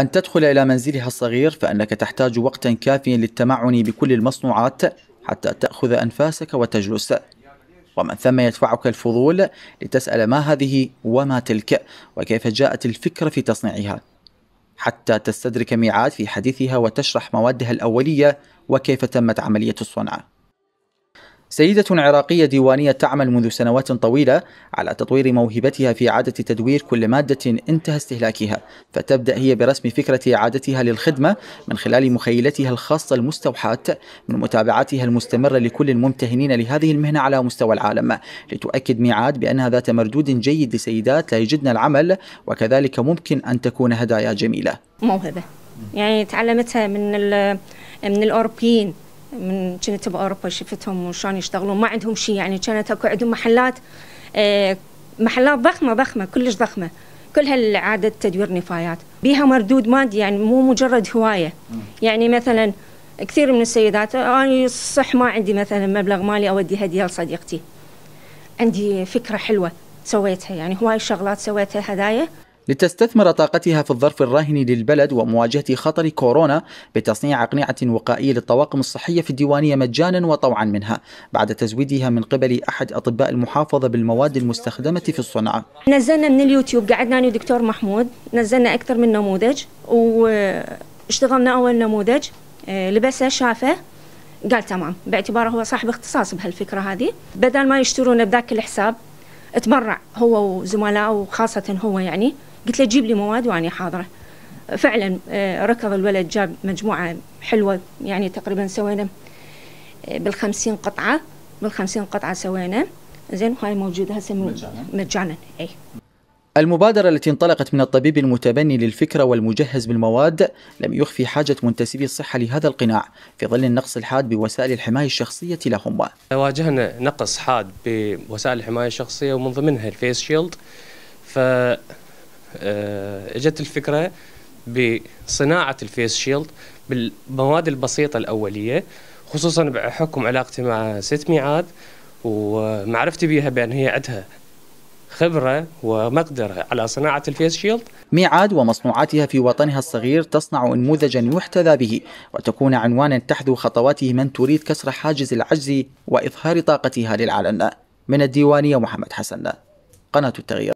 أن تدخل إلى منزلها الصغير فأنك تحتاج وقتا كافيا للتمعن بكل المصنوعات حتى تأخذ أنفاسك وتجلس ومن ثم يدفعك الفضول لتسأل ما هذه وما تلك وكيف جاءت الفكرة في تصنيعها حتى تستدرك ميعاد في حديثها وتشرح موادها الأولية وكيف تمت عملية الصنع سيدة عراقية ديوانية تعمل منذ سنوات طويلة على تطوير موهبتها في إعادة تدوير كل مادة انتهى استهلاكها، فتبدأ هي برسم فكرة إعادتها للخدمة من خلال مخيلتها الخاصة المستوحاة من متابعتها المستمرة لكل الممتهنين لهذه المهنة على مستوى العالم، لتؤكد ميعاد بأنها ذات مردود جيد لسيدات لا يجدن العمل وكذلك ممكن أن تكون هدايا جميلة. موهبة، يعني تعلمتها من من الأوروبيين من كنت باوروبا شفتهم وشلون يشتغلون ما عندهم شيء يعني كانت اكو عندهم محلات آه، محلات ضخمه ضخمه كلش ضخمه كلها عادة تدوير نفايات بيها مردود مادي يعني مو مجرد هواية يعني مثلا كثير من السيدات آه، أنا صح ما عندي مثلا مبلغ مالي أودي هدية لصديقتي عندي فكرة حلوة سويتها يعني هواي شغلات سويتها هدايا لتستثمر طاقتها في الظرف الراهن للبلد ومواجهة خطر كورونا بتصنيع أقنعة وقائية للطواقم الصحية في الديوانية مجانا وطوعا منها بعد تزويدها من قبل أحد أطباء المحافظة بالمواد المستخدمة في الصنعة نزلنا من اليوتيوب قعدنا أنا ودكتور محمود نزلنا أكثر من نموذج واشتغلنا أول نموذج آه، لبسه شافه قال تمام باعتباره هو صاحب اختصاص بهالفكرة هذه بدل ما يشترون بذاك الحساب تبرع هو وزملائه وخاصة هو يعني قلت له جيب لي مواد واني حاضره فعلا آه، ركض الولد جاب مجموعه حلوه يعني تقريبا سوينا آه، بالخمسين قطعه بالخمسين قطعه سوينا زين هاي موجوده هسه مجانا مجانا اي المبادرة التي انطلقت من الطبيب المتبني للفكرة والمجهز بالمواد لم يخفي حاجة منتسبي الصحة لهذا القناع في ظل النقص الحاد بوسائل الحماية الشخصية لهم واجهنا نقص حاد بوسائل الحماية الشخصية ومن ضمنها الفيس شيلد ف آه، اجت الفكره بصناعه الفيس شيلد بالمواد البسيطه الاوليه خصوصا بحكم علاقتي مع ست ميعاد ومعرفتي بها بان هي عندها خبرة ومقدرة على صناعة الفيس شيلد ميعاد ومصنوعاتها في وطنها الصغير تصنع انموذجا يحتذى به وتكون عنوانا تحذو خطواته من تريد كسر حاجز العجز وإظهار طاقتها للعلن من الديوانية محمد حسن قناة التغيير